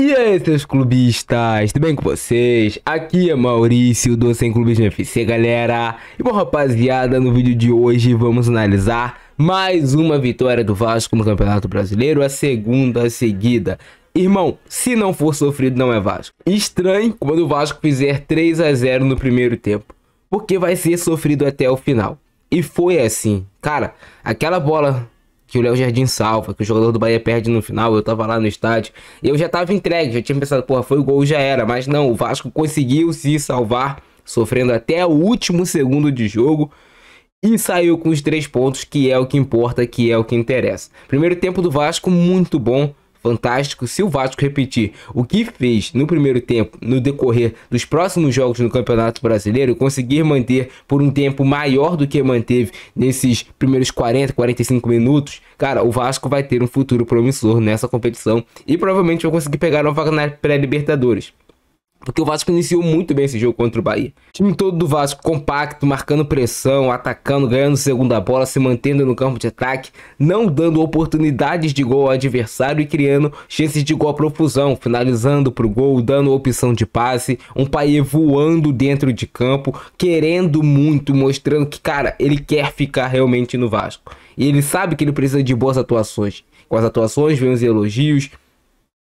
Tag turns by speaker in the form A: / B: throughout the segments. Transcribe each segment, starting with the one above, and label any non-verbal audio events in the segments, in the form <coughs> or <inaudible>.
A: E aí, seus clubistas, tudo bem com vocês? Aqui é Maurício do Sem Clubismo FC, galera. E bom, rapaziada, no vídeo de hoje vamos analisar mais uma vitória do Vasco no Campeonato Brasileiro, a segunda seguida. Irmão, se não for sofrido, não é Vasco. Estranho quando o Vasco fizer 3 a 0 no primeiro tempo, porque vai ser sofrido até o final. E foi assim. Cara, aquela bola que o Léo Jardim salva, que o jogador do Bahia perde no final, eu tava lá no estádio, eu já tava entregue, já tinha pensado, porra, foi o gol, já era, mas não, o Vasco conseguiu se salvar, sofrendo até o último segundo de jogo, e saiu com os três pontos, que é o que importa, que é o que interessa. Primeiro tempo do Vasco, muito bom, fantástico. Se o Vasco repetir o que fez no primeiro tempo, no decorrer dos próximos jogos no Campeonato Brasileiro, conseguir manter por um tempo maior do que manteve nesses primeiros 40, 45 minutos, cara, o Vasco vai ter um futuro promissor nessa competição e provavelmente vai conseguir pegar uma vaga na pré-Libertadores. Porque o Vasco iniciou muito bem esse jogo contra o Bahia. O time todo do Vasco compacto, marcando pressão, atacando, ganhando segunda bola, se mantendo no campo de ataque, não dando oportunidades de gol ao adversário e criando chances de gol à profusão, finalizando para o gol, dando opção de passe, um Paê voando dentro de campo, querendo muito, mostrando que, cara, ele quer ficar realmente no Vasco. E ele sabe que ele precisa de boas atuações. Com as atuações vem os elogios,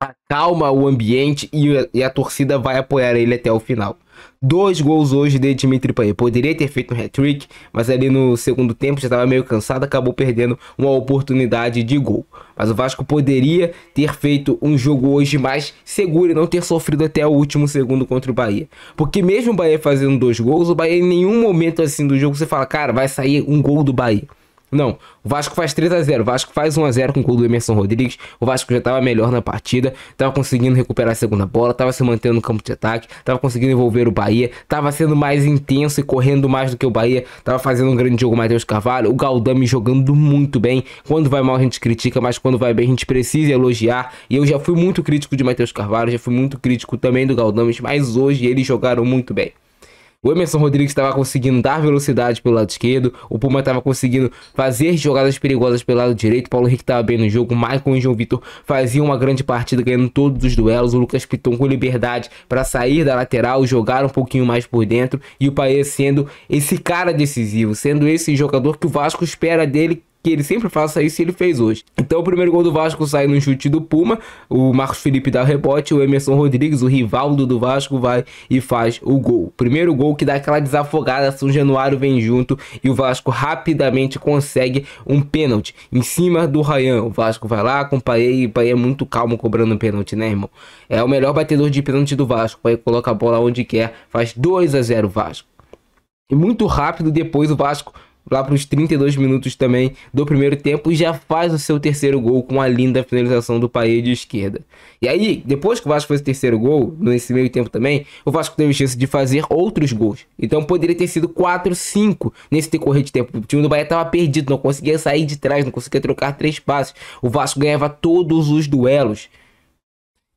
A: acalma o ambiente e, e, a torcida vai apoiar ele até o final. Dois gols hoje de Dimitri Payet. Poderia ter feito um hat-trick, mas ali no segundo tempo já estava meio cansado, acabou perdendo uma oportunidade de gol. Mas o Vasco poderia ter feito um jogo hoje mais seguro e não ter sofrido até o último segundo contra o Bahia. Porque mesmo o Bahia fazendo dois gols, o Bahia em nenhum momento assim do jogo você fala, cara, vai sair um gol do Bahia. Não, o Vasco faz 3 a 0 O Vasco faz 1x0 com o gol do Emerson Rodrigues. O Vasco já estava melhor na partida, estava conseguindo recuperar a segunda bola, estava se mantendo no campo de ataque, estava conseguindo envolver o Bahia, estava sendo mais intenso e correndo mais do que o Bahia, estava fazendo um grande jogo o Matheus Carvalho. O Galdame jogando muito bem. Quando vai mal a gente critica, mas quando vai bem a gente precisa elogiar. E eu já fui muito crítico de Matheus Carvalho, já fui muito crítico também do Galdames, mas hoje eles jogaram muito bem. O Emerson Rodrigues estava conseguindo dar velocidade pelo lado esquerdo. O Puma estava conseguindo fazer jogadas perigosas pelo lado direito. Paulo Henrique estava bem no jogo. Michael e João Vitor faziam uma grande partida, ganhando todos os duelos. O Lucas Piton com liberdade para sair da lateral, jogar um pouquinho mais por dentro. E o Paes sendo esse cara decisivo, sendo esse jogador que o Vasco espera dele que ele sempre faça isso e ele fez hoje. Então o primeiro gol do Vasco sai no chute do Puma, o Marcos Felipe dá o rebote, o Emerson Rodrigues, o Rivaldo do Vasco, vai e faz o gol. Primeiro gol que dá aquela desafogada, São Januário vem junto e o Vasco rapidamente consegue um pênalti em cima do Rayan. O Vasco vai lá com o Paê e o Paê é muito calmo cobrando um pênalti, né, irmão? É o melhor batedor de pênalti do Vasco. O coloca a bola onde quer, faz 2 a 0 Vasco. E muito rápido depois o Vasco lá para os 32 minutos também do primeiro tempo e já faz o seu terceiro gol com a linda finalização do Paê de esquerda. E aí, depois que o Vasco fez o terceiro gol, nesse meio tempo também, o Vasco teve chance de fazer outros gols. Então poderia ter sido 4, 5 nesse decorrer de tempo. O time do Bahia estava perdido, não conseguia sair de trás, não conseguia trocar três passes. O Vasco ganhava todos os duelos.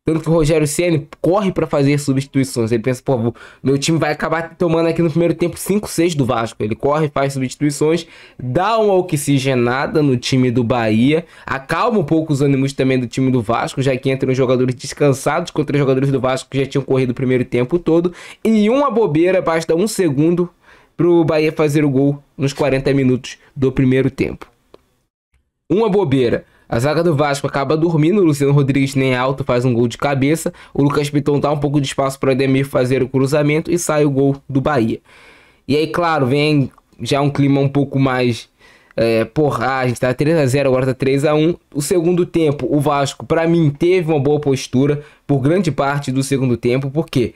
A: Tanto que o Rogério Ceni corre para fazer substituições. Ele pensa, pô, meu time vai acabar tomando aqui no primeiro tempo 5, 6 do Vasco. Ele corre, faz substituições, dá uma oxigenada no time do Bahia, acalma um pouco os ânimos também do time do Vasco, já que entram jogadores descansados contra os jogadores do Vasco que já tinham corrido o primeiro tempo todo. E uma bobeira, basta um segundo para o Bahia fazer o gol nos 40 minutos do primeiro tempo. Uma bobeira. A zaga do Vasco acaba dormindo, o Luciano Rodrigues nem alto faz um gol de cabeça, o Lucas Piton dá um pouco de espaço para o Ademir fazer o cruzamento e sai o gol do Bahia. E aí, claro, vem já um clima um pouco mais é, porra, ah, a gente tá 3x0, agora tá 3x1. O segundo tempo, o Vasco, para mim, teve uma boa postura por grande parte do segundo tempo, porque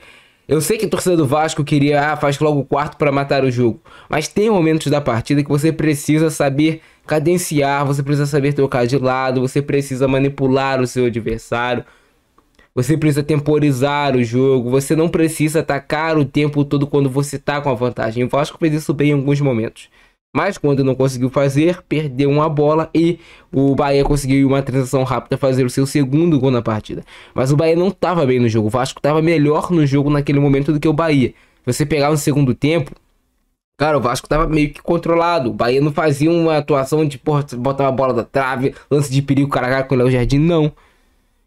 A: eu sei que a torcida do Vasco queria, ah, faz logo o quarto para matar o jogo, mas tem momentos da partida que você precisa saber cadenciar, você precisa saber trocar de lado, você precisa manipular o seu adversário. Você precisa temporizar o jogo, você não precisa atacar o tempo todo quando você tá com a vantagem. O Vasco fez isso bem em alguns momentos. Mas quando não conseguiu fazer, perdeu uma bola e o Bahia conseguiu uma transição rápida fazer o seu segundo gol na partida. Mas o Bahia não estava bem no jogo, o Vasco estava melhor no jogo naquele momento do que o Bahia. você pegar no segundo tempo, Cara, o Vasco tava meio que controlado. O Bahia não fazia uma atuação de, porra, botar a bola da trave, lance de perigo, cara, com o Léo Jardim, não.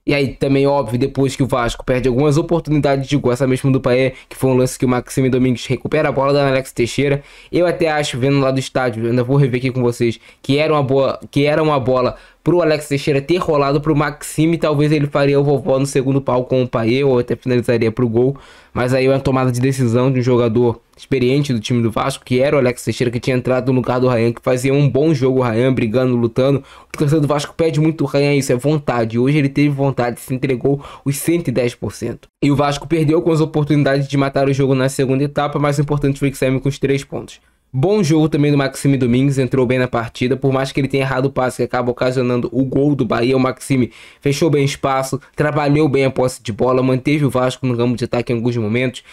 A: E aí também, óbvio, depois que o Vasco perde algumas oportunidades de gol, essa mesma do Paé, que foi um lance que o Maxime Domingues recupera a bola da Alex Teixeira. Eu até acho, vendo lá do estádio, ainda vou rever aqui com vocês, que era uma boa, que era uma bola pro Alex Teixeira ter rolado pro Maxime, talvez ele faria o vovó no segundo pau com o Paê, ou até finalizaria pro gol, mas aí é uma tomada de decisão de um jogador experiente do time do Vasco, que era o Alex Teixeira, que tinha entrado no lugar do Rayan, que fazia um bom jogo, o Rayan brigando, lutando, o torcedor do Vasco pede muito o Rayan, isso é vontade, hoje ele teve vontade, se entregou os 110%. E o Vasco perdeu com as oportunidades de matar o jogo na segunda etapa, mas o importante foi que saiu com os três pontos. Bom jogo também do Maxime Domingues, entrou bem na partida, por mais que ele tenha errado o passe que acaba ocasionando o gol do Bahia, o Maxime fechou bem espaço, trabalhou bem a posse de bola, manteve o Vasco no ramo de ataque em alguns momentos,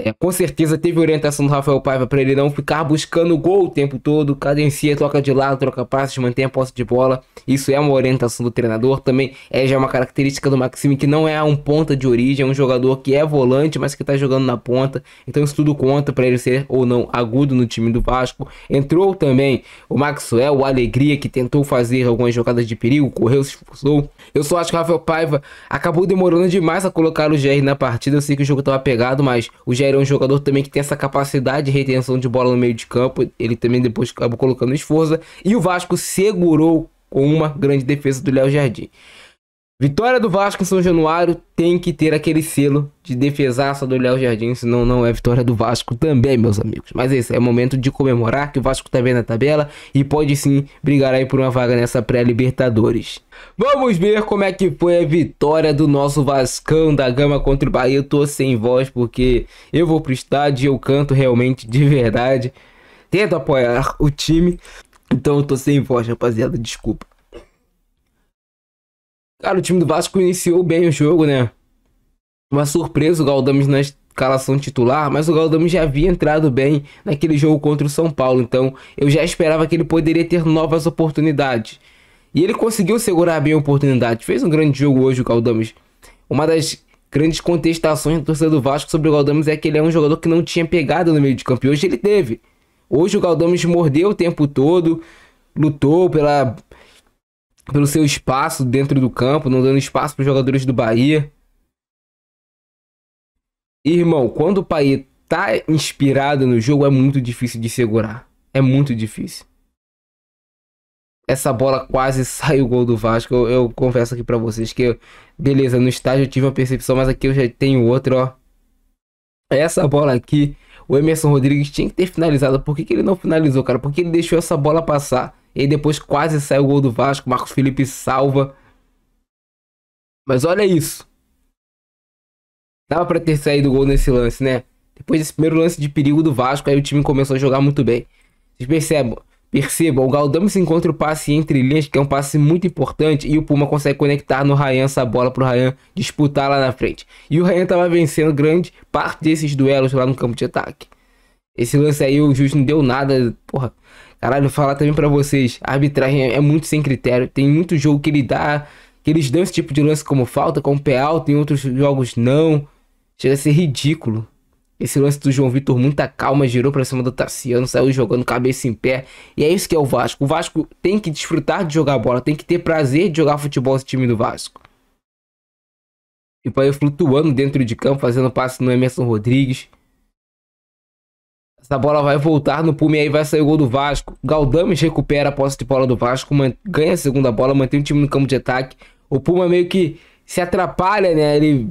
A: é, com certeza teve orientação do Rafael Paiva para ele não ficar buscando gol o tempo todo, cadencia, troca de lado, troca passes, mantém a posse de bola. Isso é uma orientação do treinador. Também é já uma característica do Maxime que não é um ponta de origem, é um jogador que é volante, mas que está jogando na ponta. Então isso tudo conta para ele ser ou não agudo no time do Vasco. Entrou também o Maxwell, o Alegria, que tentou fazer algumas jogadas de perigo, correu, se esforçou. Eu só acho que o Rafael Paiva acabou demorando demais a colocar o GR na partida. Eu sei que o jogo estava pegado, mas o GR Rogério é um jogador também que tem essa capacidade de retenção de bola no meio de campo. Ele também depois acabou colocando esforço. E o Vasco segurou com uma grande defesa do Léo Jardim. Vitória do Vasco em São Januário tem que ter aquele selo de defesaça do Léo Jardim, senão não é vitória do Vasco também, meus amigos. Mas esse é o momento de comemorar que o Vasco tá bem na tabela e pode sim brigar aí por uma vaga nessa pré-Libertadores. Vamos ver como é que foi a vitória do nosso Vascão da Gama contra o Bahia. Eu tô sem voz porque eu vou pro estádio e eu canto realmente de verdade. Tento apoiar o time, então eu tô sem voz, rapaziada, desculpa. Cara, o time do Vasco iniciou bem o jogo, né? Uma surpresa o Galdames na escalação titular, mas o Galdames já havia entrado bem naquele jogo contra o São Paulo, então eu já esperava que ele poderia ter novas oportunidades. E ele conseguiu segurar bem a oportunidade, fez um grande jogo hoje o Galdames. Uma das grandes contestações da torcida do Vasco sobre o Galdames é que ele é um jogador que não tinha pegada no meio de campo, e hoje ele teve. Hoje o Galdames mordeu o tempo todo, lutou pela pelo seu espaço dentro do campo, não dando espaço para os jogadores do Bahia. Irmão, quando o pai tá inspirado no jogo, é muito difícil de segurar. É muito difícil. Essa bola quase <laughs> sai o gol do Vasco. Eu, eu confesso aqui para vocês que, eu, beleza, no estágio eu tive uma percepção, mas aqui eu já tenho outra, ó. Essa bola aqui, o Emerson Rodrigues tinha que ter finalizado. Por que, que ele não finalizou, cara? Porque ele deixou essa bola passar. E depois quase sai o gol do Vasco. Marcos Felipe salva. Mas olha isso. Dava para ter saído o gol nesse lance, né? Depois desse primeiro lance de perigo do Vasco, aí o time começou a jogar muito bem. Vocês percebam, percebam, o Galdame encontra o passe entre linhas, que é um passe muito importante, e o Puma consegue conectar no Rayan essa bola pro Rayan disputar lá na frente. E o Rayan tava vencendo grande parte desses duelos lá no campo de ataque. Esse lance aí o juiz não deu nada, porra. Caralho, falar também para vocês, a arbitragem é, é, muito sem critério. Tem muito jogo que ele dá, que eles dão esse tipo de lance como falta, como pé alto, em outros jogos não. Chega a ser ridículo. Esse lance do João Vitor, muita calma, girou pra cima do Tassiano, saiu jogando cabeça em pé. E é isso que é o Vasco. O Vasco tem que desfrutar de jogar bola, tem que ter prazer de jogar futebol esse time do Vasco. E tipo, flutuando dentro de campo, fazendo passe no Emerson Rodrigues. Essa bola vai voltar no pume e aí vai sair o gol do Vasco. Galdames recupera a posse de bola do Vasco, ganha a segunda bola, mantém o time no campo de ataque. O Puma meio que se atrapalha, né? Ele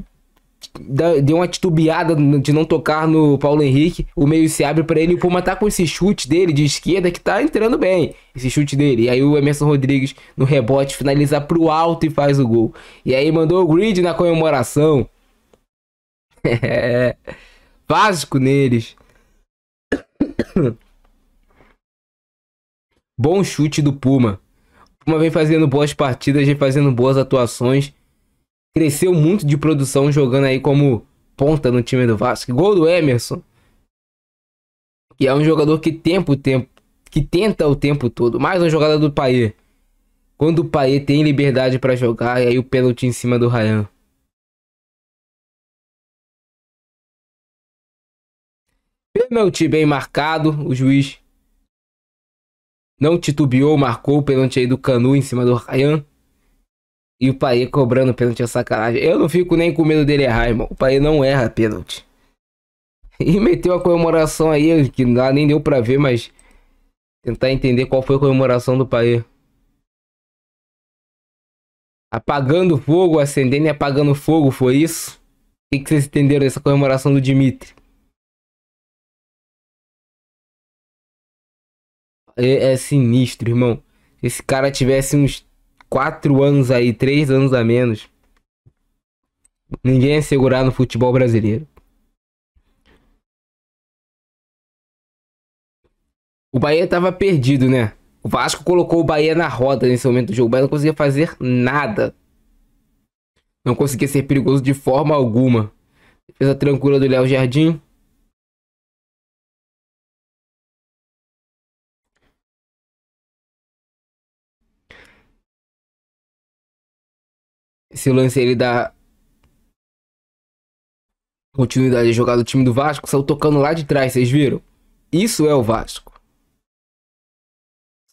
A: deu uma titubeada de não tocar no Paulo Henrique. O meio se abre para ele e o Puma tá com esse chute dele de esquerda que tá entrando bem. Esse chute dele. E aí o Emerson Rodrigues no rebote finaliza pro alto e faz o gol. E aí mandou o grid na comemoração. <laughs> É, é, é. Vasco neles. <coughs> Bom chute do Puma. Puma vem fazendo boas partidas, vem fazendo boas atuações. Cresceu muito de produção jogando aí como ponta no time do Vasco. Gol do Emerson. Que é um jogador que tempo tempo que tenta o tempo todo. Mais uma jogada do Paier. Quando o Paier tem liberdade para jogar, e aí o pênalti em cima do Ryan.
B: Pênalti bem
A: marcado. O juiz não titubeou, marcou o pênalti aí do Canu em cima do Ryan. E o Pai cobrando pênalti é sacanagem. Eu não fico nem com medo dele errar, irmão. O Pai não erra pênalti. <laughs> E meteu a comemoração aí, que lá nem deu pra ver, mas tentar entender qual foi a comemoração do Pai. Apagando fogo, acendendo e apagando fogo, foi isso?
B: O que, que vocês entenderam dessa comemoração do Dimitri?
A: é, é sinistro, irmão. Se esse cara tivesse uns 4 anos aí, 3 anos a menos, ninguém
B: ia segurar no futebol brasileiro.
A: O Bahia estava perdido, né? O Vasco colocou o Bahia na roda nesse momento do jogo. O Bahia não conseguia fazer nada. Não conseguia ser perigoso de forma alguma. Defesa tranquila do Léo Jardim.
B: esse lance ele dá continuidade de jogar do time do Vasco, saiu tocando lá de trás, vocês viram?
A: Isso é o Vasco.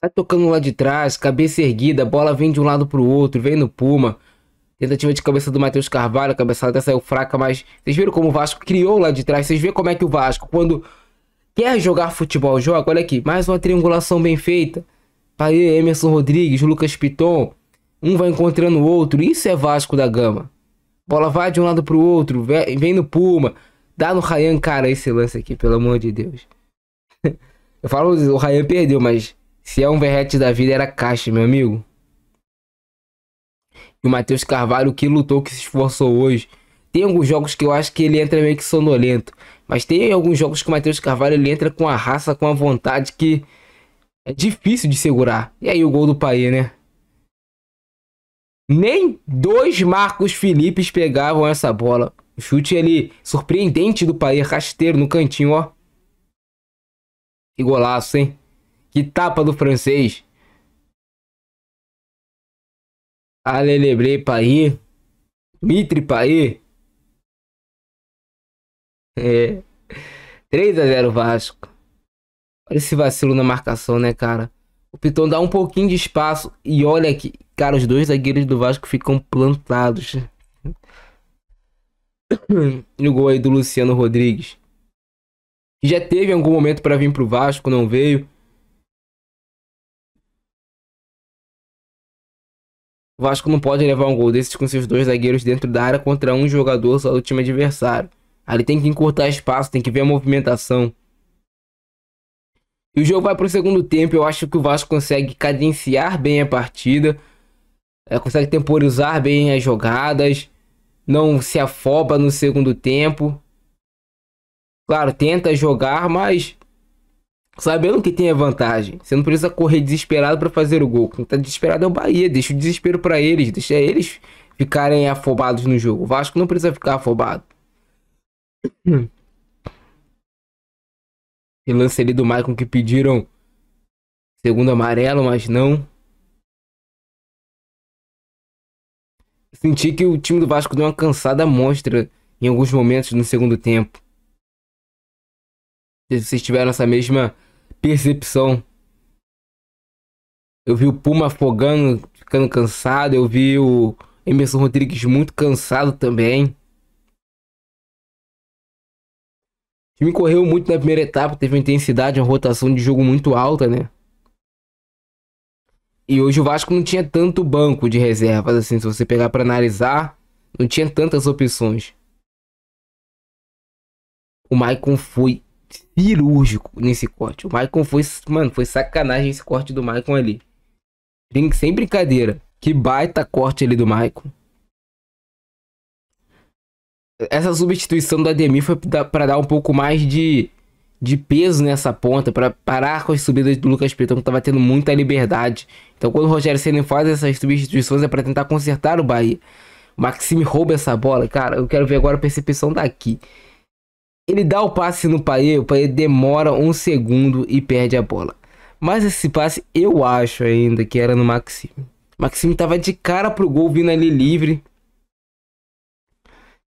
A: Sai tocando lá de trás, cabeça erguida, a bola vem de um lado pro outro, vem no Puma. Tentativa de cabeça do Matheus Carvalho, a cabeçada até saiu fraca, mas vocês viram como o Vasco criou lá de trás, vocês viram como é que o Vasco, quando quer jogar futebol, joga. Olha aqui, mais uma triangulação bem feita. Aí Emerson Rodrigues, Lucas Piton, um vai encontrando o outro. Isso é Vasco da Gama. Bola vai de um lado pro outro. Vem, vem no Puma. Dá no Ryan, cara, esse lance aqui, pelo amor de Deus. <laughs> Eu falo, o Ryan perdeu, mas se é um verrete da vida, era caixa, meu amigo. E o Matheus Carvalho, que lutou, que se esforçou hoje. Tem alguns jogos que eu acho que ele entra meio que sonolento. Mas tem alguns jogos que o Matheus Carvalho ele entra com a raça, com a vontade que é difícil de segurar. E aí o gol do Paê, né? Nem dois Marcos Filipes pegavam essa bola. O chute ali, surpreendente do Paê, rasteiro no cantinho, ó. Que golaço, hein? Que tapa do francês.
B: Alelebre Paê. Mitre Paê. É. 3 a 0 Vasco.
A: Olha esse vacilo na marcação, né, cara? O Piton dá um pouquinho de espaço e olha que Cara, os dois zagueiros do Vasco ficam plantados. e o gol aí do Luciano Rodrigues. Já teve algum momento para
B: vir pro Vasco, não veio.
A: O Vasco não pode levar um gol desses com seus dois zagueiros dentro da área contra um jogador só do time adversário. Ali tem que encurtar espaço, tem que ver a movimentação. E o jogo vai pro segundo tempo. Eu acho que o Vasco consegue cadenciar bem a partida é, consegue temporizar bem as jogadas, não se afoba no segundo tempo. Claro, tenta jogar, mas sabendo que tem a vantagem. Você não precisa correr desesperado para fazer o gol. Quem tá desesperado é o Bahia, deixa o desespero para eles, deixa eles ficarem afobados no jogo. O Vasco não precisa ficar afobado. <clears throat> E lance
B: ali do Maicon que pediram segundo amarelo, mas não. senti que o time do Vasco deu uma cansada monstra em alguns momentos no segundo tempo. Se vocês tiveram essa
A: mesma percepção. Eu vi o Puma afogando, ficando cansado. Eu vi o Emerson Rodrigues muito cansado também. O time correu muito na primeira etapa, teve uma intensidade, uma rotação de jogo muito alta, né? E hoje o Vasco não tinha tanto banco de reservas, assim, se você pegar para analisar, não tinha tantas opções. O Maicon foi cirúrgico nesse corte. O Maicon foi, mano, foi sacanagem esse corte do Maicon ali. Sem brincadeira. Que baita corte ali do Maicon. Essa substituição do Ademir foi para dar um pouco mais de de peso nessa ponta para parar com as subidas do Lucas Piton, que estava tendo muita liberdade. Então, quando o Rogério Ceni faz essas substituições é para tentar consertar o Bahia. O Maxime rouba essa bola, cara. Eu quero ver agora a percepção daqui. Ele dá o passe no Paê, o Paê demora um segundo e perde a bola. Mas esse passe eu acho ainda que era no Maxime. O Maxime tava de cara pro gol vindo ali livre.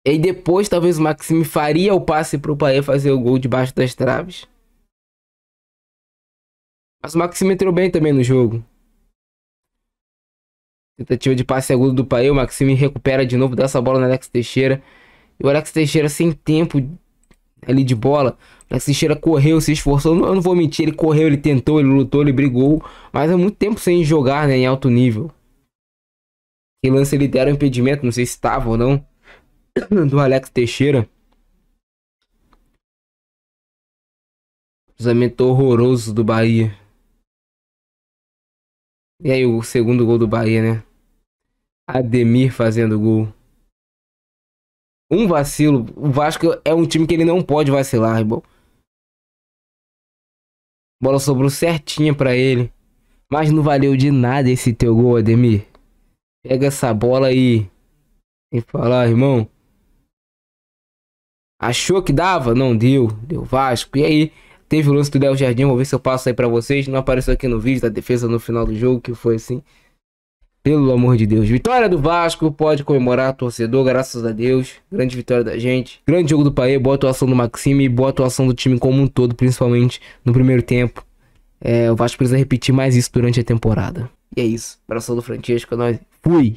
A: E aí depois talvez o Maxime faria o passe pro Paê fazer o gol debaixo das traves. Mas o Maxime entrou bem também no jogo. Tentativa de passe agudo do Paê, o Maxime recupera de novo, dá essa bola no Alex Teixeira. E o Alex Teixeira sem tempo ali de bola. O Alex Teixeira correu, se esforçou. Eu não vou mentir, ele correu, ele tentou, ele lutou, ele brigou. Mas é muito tempo sem jogar né, em alto nível. Que lance ele deram impedimento, não sei se estava ou não. <coughs> do
B: Alex Teixeira. Cruzamento horroroso do Bahia. E aí o segundo gol do Bahia, né? Ademir fazendo gol. Um
A: vacilo. O Vasco é um time que ele não pode vacilar, irmão. Bola sobrou certinha para ele. Mas não valeu de nada esse teu gol, Ademir. Pega essa bola aí. E falar, ah, irmão. Achou que dava? Não deu. Deu Vasco. E aí, teve o lance do Léo Jardim. Vou ver se eu passo aí pra vocês. Não apareceu aqui no vídeo da defesa no final do jogo, que foi assim. Pelo amor de Deus. Vitória do Vasco. Pode comemorar, torcedor. Graças a Deus. Grande vitória da gente. Grande jogo do Paê. Boa atuação do Maxime. E boa atuação do time como um todo, principalmente no primeiro tempo. É, o Vasco precisa repetir mais isso durante a temporada. E é isso. Abração
B: do Francesco. É Nós fui.